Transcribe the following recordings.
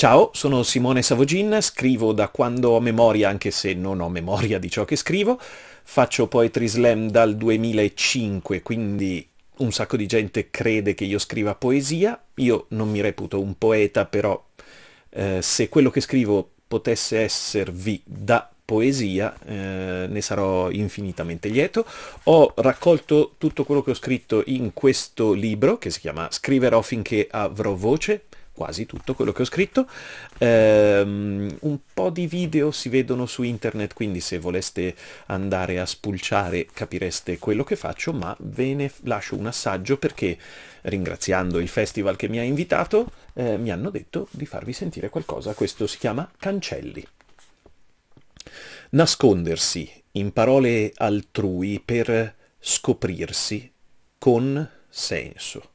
Ciao, sono Simone Savogin, scrivo da quando ho memoria, anche se non ho memoria di ciò che scrivo, faccio Poetry Slam dal 2005, quindi un sacco di gente crede che io scriva poesia, io non mi reputo un poeta, però eh, se quello che scrivo potesse esservi da poesia, eh, ne sarò infinitamente lieto. Ho raccolto tutto quello che ho scritto in questo libro, che si chiama Scriverò finché avrò voce, quasi tutto quello che ho scritto. Ehm, un po' di video si vedono su internet, quindi se voleste andare a spulciare capireste quello che faccio, ma ve ne lascio un assaggio perché ringraziando il festival che mi ha invitato, eh, mi hanno detto di farvi sentire qualcosa. Questo si chiama Cancelli. Nascondersi in parole altrui per scoprirsi con senso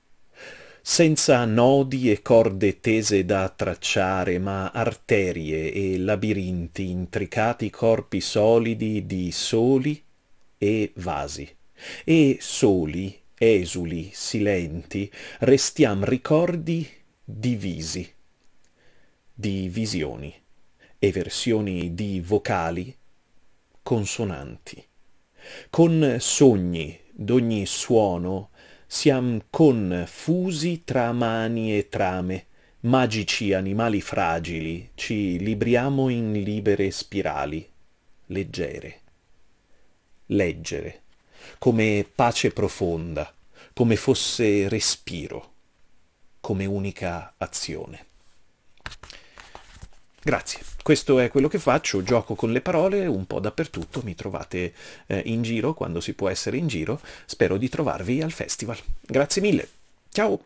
senza nodi e corde tese da tracciare, ma arterie e labirinti intricati corpi solidi di soli e vasi. E soli, esuli, silenti, restiam ricordi divisi, di visioni, e versioni di vocali consonanti, con sogni d'ogni suono siam confusi tra mani e trame, magici animali fragili, ci libriamo in libere spirali, leggere. Leggere, come pace profonda, come fosse respiro, come unica azione. Grazie, questo è quello che faccio, gioco con le parole un po' dappertutto, mi trovate eh, in giro quando si può essere in giro, spero di trovarvi al festival. Grazie mille, ciao!